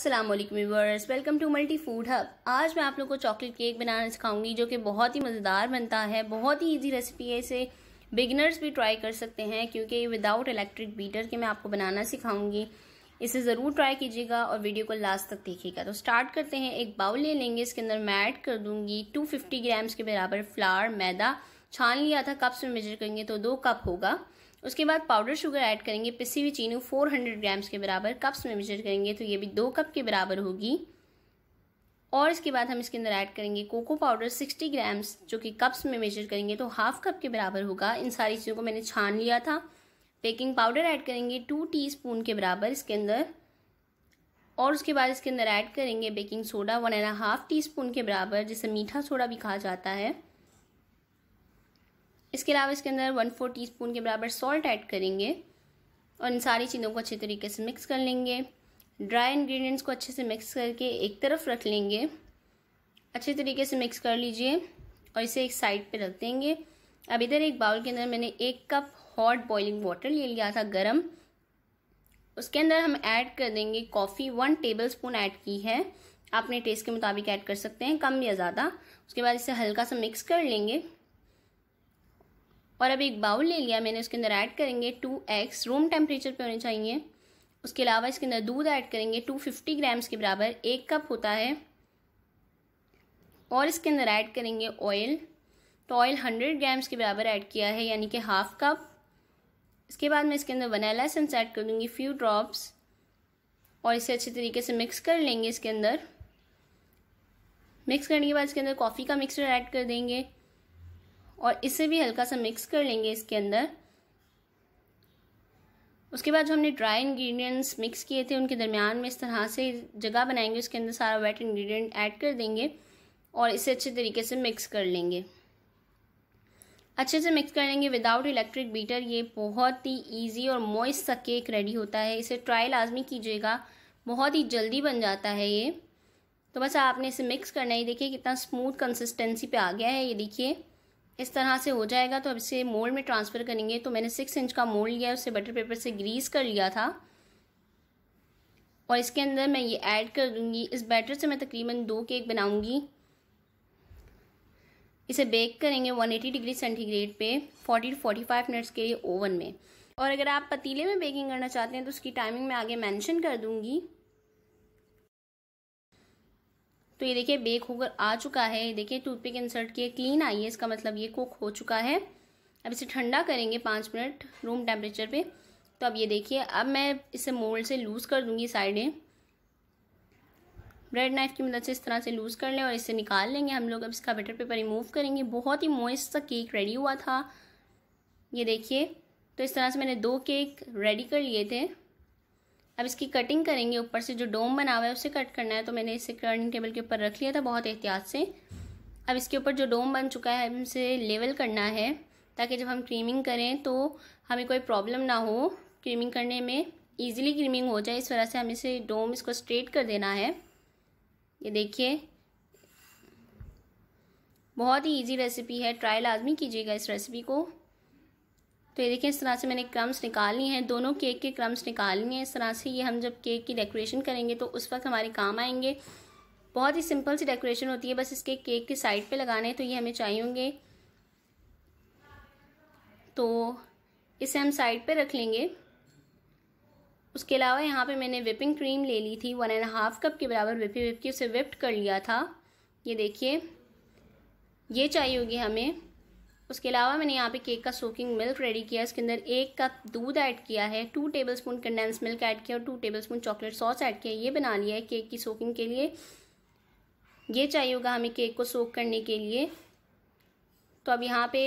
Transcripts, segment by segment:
Aslam viewers welcome to multi food hub आज मैं आप लोगों को चॉकलेट केक बनाना सिखाऊंगी जो कि बहुत ही मज़ेदार बनता है बहुत ही इजी रेसिपी है इसे बिगनर्स भी ट्राई कर सकते हैं क्योंकि विदाउट इलेक्ट्रिक बीटर के मैं आपको बनाना सिखाऊंगी इसे ज़रूर ट्राई कीजिएगा और वीडियो को लास्ट तक देखिएगा तो स्टार्ट करते हैं एक बाउल ले लेंगे इसके अंदर मैं ऐड कर दूंगी टू ग्राम्स के बराबर फ्लार मैदा छान लिया था कप्स में मेजर करेंगे तो दो कप होगा उसके बाद पाउडर शुगर ऐड करेंगे पिसी हुई चीनी 400 ग्राम्स के बराबर कप्स में मेजर करेंगे तो ये भी दो कप के बराबर होगी और इसके बाद हम इसके अंदर ऐड करेंगे कोको पाउडर 60 ग्राम्स जो कि कप्स में मेजर करेंगे तो हाफ कप के बराबर होगा इन सारी चीज़ों को मैंने छान लिया था बेकिंग पाउडर ऐड करेंगे टू टी के बराबर इसके अंदर और उसके बाद इसके अंदर ऐड करेंगे baking soda one and half teaspoon के बराबर जिसे मीठा सोडा भी कहा जाता है इसके अलावा इसके अंदर वन फोर टी के बराबर सॉल्ट ऐड करेंगे और इन सारी चीज़ों को अच्छे तरीके से मिक्स कर लेंगे ड्राई इन्ग्रीडियंट्स को अच्छे से मिक्स करके एक तरफ रख लेंगे अच्छे तरीके से मिक्स कर लीजिए और इसे एक साइड पे रख देंगे अब इधर एक बाउल के अंदर मैंने एक कप हॉट बॉइलिंग वाटर ले लिया था गरम उसके अंदर हम ऐड कर देंगे coffee one tablespoon add की है आप अपने टेस्ट के मुताबिक ऐड कर सकते हैं कम या ज़्यादा उसके बाद इसे हल्का सा मिक्स कर लेंगे और अब एक बाउल ले लिया मैंने उसके अंदर ऐड करेंगे टू एग्स रूम टेम्परेचर पे होने चाहिए उसके अलावा इसके अंदर दूध ऐड करेंगे टू फिफ्टी ग्राम्स के बराबर एक कप होता है और इसके अंदर ऐड करेंगे ऑयल तो ऑयल हंड्रेड ग्राम्स के बराबर ऐड किया है यानी कि हाफ कप इसके बाद मैं इसके अंदर वनीला एसेंस ऐड कर दूँगी फ्यू ड्रॉप्स और इसे अच्छे तरीके से मिक्स कर लेंगे इसके अंदर मिक्स करने के बाद इसके अंदर कॉफ़ी का मिक्सचर ऐड कर देंगे और इसे भी हल्का सा मिक्स कर लेंगे इसके अंदर उसके बाद जो हमने ड्राई इंग्रेडिएंट्स मिक्स किए थे उनके दरमियान में इस तरह से जगह बनाएंगे उसके अंदर सारा वेट इंग्रेडिएंट ऐड कर देंगे और इसे अच्छे तरीके से मिक्स कर लेंगे अच्छे से मिक्स कर लेंगे विदाउट इलेक्ट्रिक बीटर ये बहुत ही ईजी और मॉइस्ट सा केक रेडी होता है इसे ट्राई लाजमी कीजिएगा बहुत ही जल्दी बन जाता है ये तो बस आपने इसे मिक्स करना है देखिए कितना स्मूथ कंसिस्टेंसी पे आ गया है ये देखिए इस तरह से हो जाएगा तो अब इसे मोल्ड में ट्रांसफ़र करेंगे तो मैंने सिक्स इंच का मोल्ड लिया उसे बटर पेपर से ग्रीस कर लिया था और इसके अंदर मैं ये ऐड कर दूंगी इस बैटर से मैं तकरीबन दो केक बनाऊंगी इसे बेक करेंगे 180 डिग्री सेंटीग्रेड पे 40 टू 45 मिनट्स के लिए ओवन में और अगर आप पतीले में बेकिंग करना चाहते हैं तो उसकी टाइमिंग मैं आगे मैंशन कर दूँगी तो ये देखिए बेक होकर आ चुका है ये देखिए टूथपिक इंसर्ट किए क्लीन आई है इसका मतलब ये कुक हो चुका है अब इसे ठंडा करेंगे पाँच मिनट रूम टेम्परेचर पे तो अब ये देखिए अब मैं इसे मोल्ड से लूज़ कर दूँगी साइडें ब्रेड नाइफ की मदद से इस तरह से लूज़ कर लें और इसे निकाल लेंगे हम लोग अब इसका बटर पेपर रिमूव करेंगे बहुत ही मोइस्ट सा केक रेडी हुआ था ये देखिए तो इस तरह से मैंने दो केक रेडी कर लिए थे अब इसकी कटिंग करेंगे ऊपर से जो डोम बना हुआ है उसे कट करना है तो मैंने इसे टर्निंग टेबल के ऊपर रख लिया था बहुत एहतियात से अब इसके ऊपर जो डोम बन चुका है अब इसे लेवल करना है ताकि जब हम क्रीमिंग करें तो हमें कोई प्रॉब्लम ना हो क्रीमिंग करने में ईजिली क्रीमिंग हो जाए इस वजह से हमें इसे डोम इसको स्ट्रेट कर देना है ये देखिए बहुत ही ईजी रेसिपी है ट्रायल लाजमी कीजिएगा इस रेसिपी को तो ये देखिए इस तरह से मैंने क्रम्स निकाल लिए हैं दोनों केक के क्रम्स निकाल लिए हैं इस तरह से ये हम जब केक की डेकोरेशन करेंगे तो उस वक्त हमारे काम आएंगे बहुत ही सिंपल सी डेकोरेशन होती है बस इसके केक के साइड पे लगाने हैं तो ये हमें चाहिए होंगे तो इसे हम साइड पे रख लेंगे उसके अलावा यहाँ पर मैंने विपिंग क्रीम ले ली थी वन एंड हाफ कप के बराबर विपी विप के उसे विप्ट कर लिया था ये देखिए ये चाहिए होगी हमें उसके अलावा मैंने यहाँ पे केक का सोकिंग मिल्क रेडी किया इसके अंदर एक कप दूध ऐड किया है two tablespoon condensed milk add किया और two tablespoon chocolate sauce add किया ये बना लिया है केक की सोकिंग के लिए ये चाहिए होगा हमें केक को सोक करने के लिए तो अब यहाँ पे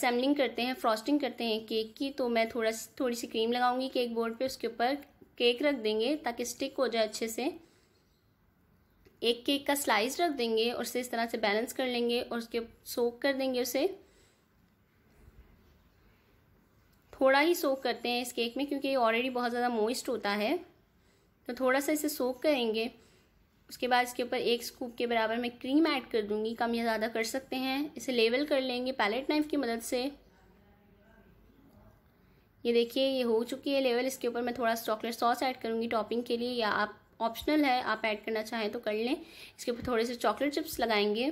सेमलिंग करते हैं फ्रॉस्टिंग करते हैं केक की तो मैं थोड़ा थोड़ी सी क्रीम लगाऊंगी केक बोर्ड पे उसके ऊपर केक रख देंगे ताकि स्टिक हो जाए अच्छे से एक केक का स्लाइस रख देंगे और उसे इस तरह से बैलेंस कर लेंगे और उसके सोक कर देंगे उसे थोड़ा ही सोक करते हैं इस केक में क्योंकि ये ऑलरेडी बहुत ज़्यादा मोइस्ट होता है तो थोड़ा सा इसे सोक करेंगे उसके बाद इसके ऊपर एक स्कूप के बराबर मैं क्रीम ऐड कर दूंगी कम या ज़्यादा कर सकते हैं इसे लेवल कर लेंगे पैलेट नाइफ की मदद से ये देखिए ये हो चुकी है लेवल इसके ऊपर मैं थोड़ा चॉकलेट सॉस ऐड करूँगी टॉपिंग के लिए या आप ऑप्शनल है आप ऐड करना चाहें तो कर लें इसके ऊपर थोड़े से चॉकलेट चिप्स लगाएंगे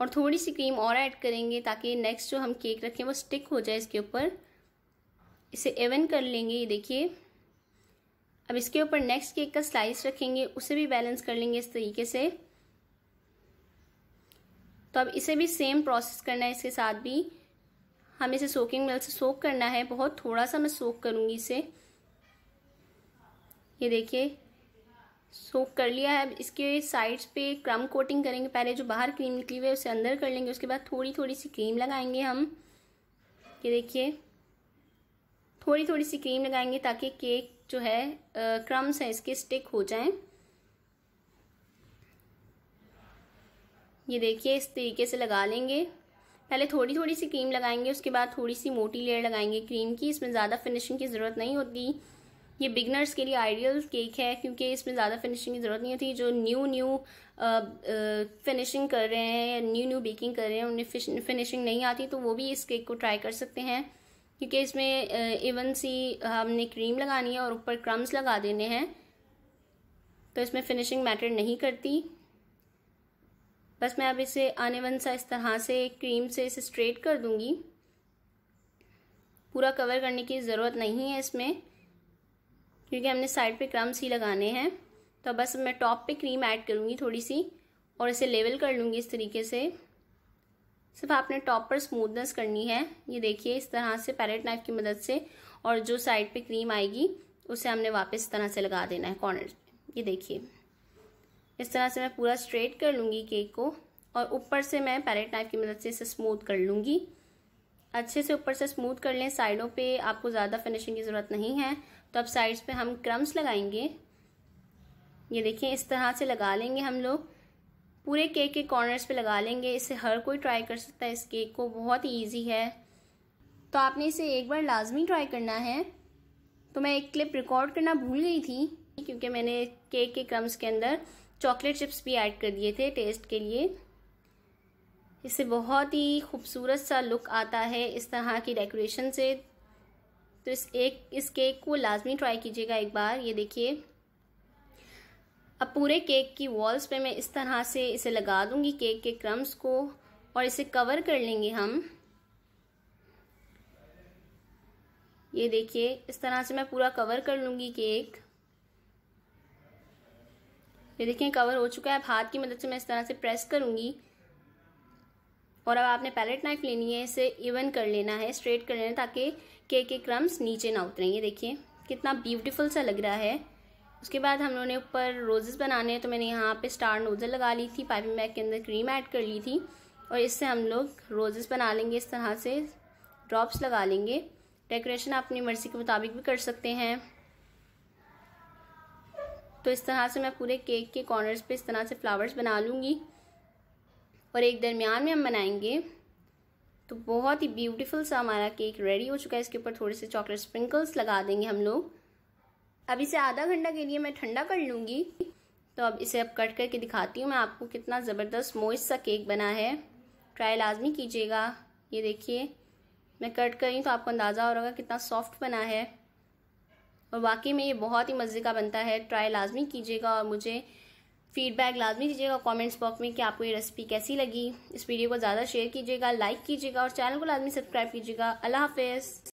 और थोड़ी सी क्रीम और ऐड करेंगे ताकि नेक्स्ट जो हम केक रखें वो स्टिक हो जाए इसके ऊपर इसे एवन कर लेंगे ये देखिए अब इसके ऊपर नेक्स्ट केक का स्लाइस रखेंगे उसे भी बैलेंस कर लेंगे इस तरीके से तो अब इसे भी सेम प्रोसेस करना है इसके साथ भी हम इसे सोकिंग मिल से सोक करना है बहुत थोड़ा सा मैं सोक करूँगी इसे ये देखिए सोख कर लिया है अब इसके साइड्स पे क्रम कोटिंग करेंगे पहले जो बाहर क्रीम निकली हुई है उसे अंदर कर लेंगे उसके बाद थोड़ी थोड़ी सी क्रीम लगाएंगे हम ये देखिए थोड़ी थोड़ी सी क्रीम लगाएंगे ताकि केक जो है क्रम्स हैं इसके स्टिक हो जाएं ये देखिए इस तरीके से लगा लेंगे पहले थोड़ी थोड़ी सी क्रीम लगाएंगे उसके बाद थोड़ी सी मोटी लेयर लगाएंगे क्रीम की इसमें ज़्यादा फिनिशिंग की ज़रूरत नहीं होती ये बिगनर्स के लिए आइडियल केक है क्योंकि इसमें ज़्यादा फिनिशिंग की ज़रूरत नहीं होती जो न्यू न्यू फिनिशिंग कर रहे हैं या न्यू न्यू बेकिंग कर रहे हैं उन्हें फिनिशिंग नहीं आती तो वो भी इस केक को ट्राई कर सकते हैं क्योंकि इसमें इवन सी हमने क्रीम लगानी है और ऊपर क्रम्स लगा देने हैं तो इसमें फिनिशिंग मैटर नहीं करती बस मैं अब इसे अनएवन सा इस तरह से क्रीम से इसे स्ट्रेट कर दूंगी पूरा कवर करने की ज़रूरत नहीं है इसमें क्योंकि हमने साइड पे क्रम्स ही लगाने हैं तो बस मैं टॉप पे क्रीम ऐड करूँगी थोड़ी सी और इसे लेवल कर लूँगी इस तरीके से सिर्फ आपने टॉप पर स्मूथनेस करनी है ये देखिए इस तरह से पैरेट नाइफ की मदद से और जो साइड पे क्रीम आएगी उसे हमने वापस इस तरह से लगा देना है कॉर्नर ये देखिए इस तरह से मैं पूरा स्ट्रेट कर लूँगी केक को और ऊपर से मैं पैरेट नाइफ की मदद से इसे स्मूथ कर लूँगी अच्छे से ऊपर से स्मूथ कर लें साइडों पे आपको ज़्यादा फिनिशिंग की ज़रूरत नहीं है तो अब साइड्स पे हम क्रम्स लगाएंगे ये देखिए इस तरह से लगा लेंगे हम लोग पूरे केक के कॉर्नर्स पे लगा लेंगे इसे हर कोई ट्राई कर सकता है इस केक को बहुत ही ईजी है तो आपने इसे एक बार लाजमी ट्राई करना है तो मैं एक क्लिप रिकॉर्ड करना भूल गई थी क्योंकि मैंने केक के क्रम्स के अंदर चॉकलेट चिप्स भी ऐड कर दिए थे टेस्ट के लिए इससे बहुत ही खूबसूरत सा लुक आता है इस तरह की डेकोरेशन से तो इस एक इस केक को लाजमी ट्राई कीजिएगा एक बार ये देखिए अब पूरे केक की वॉल्स पे मैं इस तरह से इसे लगा दूंगी केक के क्रम्स को और इसे कवर कर लेंगे हम ये देखिए इस तरह से मैं पूरा कवर कर लूंगी केक ये देखिए कवर हो चुका है अब हाथ की मदद से मैं इस तरह से प्रेस करूंगी और अब आपने पैलेट नाइफ लेनी है इसे इवन कर लेना है स्ट्रेट कर लेना है ताकि केक के क्रम्स नीचे ना उतरें ये देखिए कितना ब्यूटीफुल सा लग रहा है उसके बाद हम लोगों ने ऊपर रोजेज़ बनाने हैं तो मैंने यहाँ पे स्टार नोज़ल लगा ली थी पाइपिंग बैग के अंदर क्रीम ऐड कर ली थी और इससे हम लोग रोजेज़ बना लेंगे इस तरह से ड्रॉप्स लगा लेंगे डेकोरेशन आप अपनी मर्ज़ी के मुताबिक भी कर सकते हैं तो इस तरह से मैं पूरे केक के कॉर्नर्स पे इस तरह से फ्लावर्स बना लूँगी और एक दरमियान में हम बनाएंगे तो बहुत ही ब्यूटीफुल सा हमारा केक रेडी हो चुका है इसके ऊपर थोड़े से चॉकलेट स्प्रिंकल्स लगा देंगे हम लोग अब इसे आधा घंटा के लिए मैं ठंडा कर लूँगी तो अब इसे अब कट करके दिखाती हूँ मैं आपको कितना ज़बरदस्त मोइस सा केक बना है ट्राई लाजमी कीजिएगा ये देखिए मैं कट करी तो आपको अंदाज़ा हो रहा है कितना सॉफ्ट बना है और वाकई में ये बहुत ही मज़े का बनता है ट्राई लाजमी कीजिएगा और मुझे फीडबैक लाजमी दीजिएगा कमेंट्स बॉक्स में कि आपको ये रेसिपी कैसी लगी इस वीडियो को ज़्यादा शेयर कीजिएगा लाइक कीजिएगा और चैनल को लाजमी सब्सक्राइब कीजिएगा अल्लाह हाफिज़